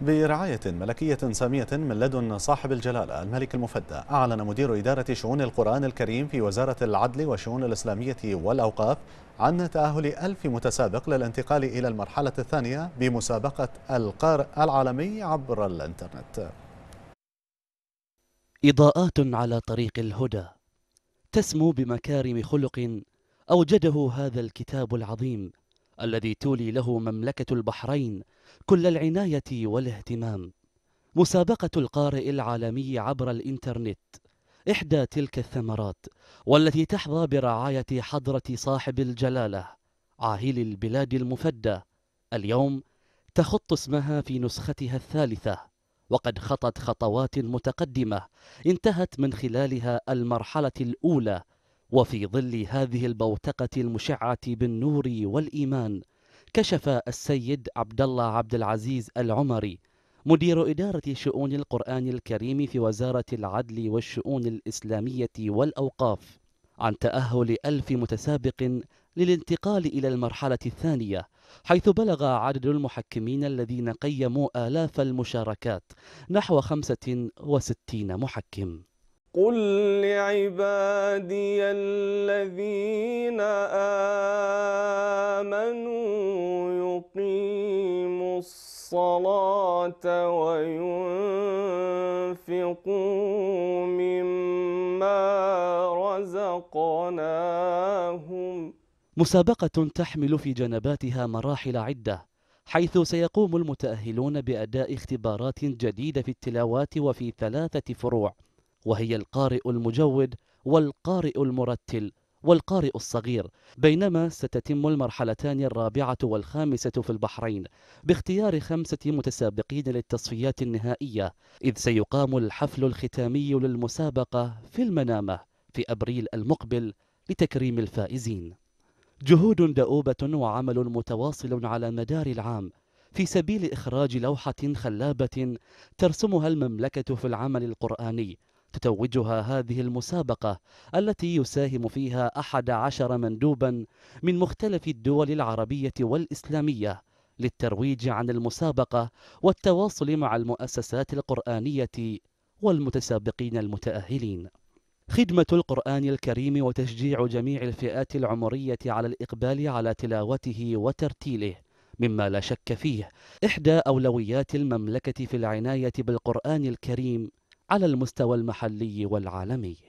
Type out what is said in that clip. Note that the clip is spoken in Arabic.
برعاية ملكية سامية من لدن صاحب الجلالة الملك المفدى أعلن مدير إدارة شؤون القرآن الكريم في وزارة العدل والشؤون الإسلامية والأوقاف عن تأهل ألف متسابق للانتقال إلى المرحلة الثانية بمسابقة القارئ العالمي عبر الإنترنت إضاءات على طريق الهدى تسمو بمكارم خلق أوجده هذا الكتاب العظيم الذي تولي له مملكة البحرين كل العناية والاهتمام مسابقة القارئ العالمي عبر الإنترنت إحدى تلك الثمرات والتي تحظى برعاية حضرة صاحب الجلالة عاهل البلاد المفدى اليوم تخط اسمها في نسختها الثالثة وقد خطت خطوات متقدمة انتهت من خلالها المرحلة الأولى وفي ظل هذه البوتقة المشعة بالنور والإيمان كشف السيد عبد الله عبد العزيز العمري مدير إدارة شؤون القرآن الكريم في وزارة العدل والشؤون الإسلامية والأوقاف عن تأهل ألف متسابق للانتقال إلى المرحلة الثانية حيث بلغ عدد المحكمين الذين قيموا آلاف المشاركات نحو 65 محكم قل لعبادي الذين آمنوا يقيموا الصلاة وينفقوا مما رزقناهم مسابقة تحمل في جنباتها مراحل عدة حيث سيقوم المتأهلون بأداء اختبارات جديدة في التلاوات وفي ثلاثة فروع وهي القارئ المجود والقارئ المرتل والقارئ الصغير بينما ستتم المرحلتان الرابعة والخامسة في البحرين باختيار خمسة متسابقين للتصفيات النهائية إذ سيقام الحفل الختامي للمسابقة في المنامة في أبريل المقبل لتكريم الفائزين جهود دؤوبة وعمل متواصل على مدار العام في سبيل إخراج لوحة خلابة ترسمها المملكة في العمل القرآني تتوجها هذه المسابقة التي يساهم فيها أحد عشر مندوبا من مختلف الدول العربية والإسلامية للترويج عن المسابقة والتواصل مع المؤسسات القرآنية والمتسابقين المتأهلين خدمة القرآن الكريم وتشجيع جميع الفئات العمرية على الإقبال على تلاوته وترتيله مما لا شك فيه إحدى أولويات المملكة في العناية بالقرآن الكريم على المستوى المحلي والعالمي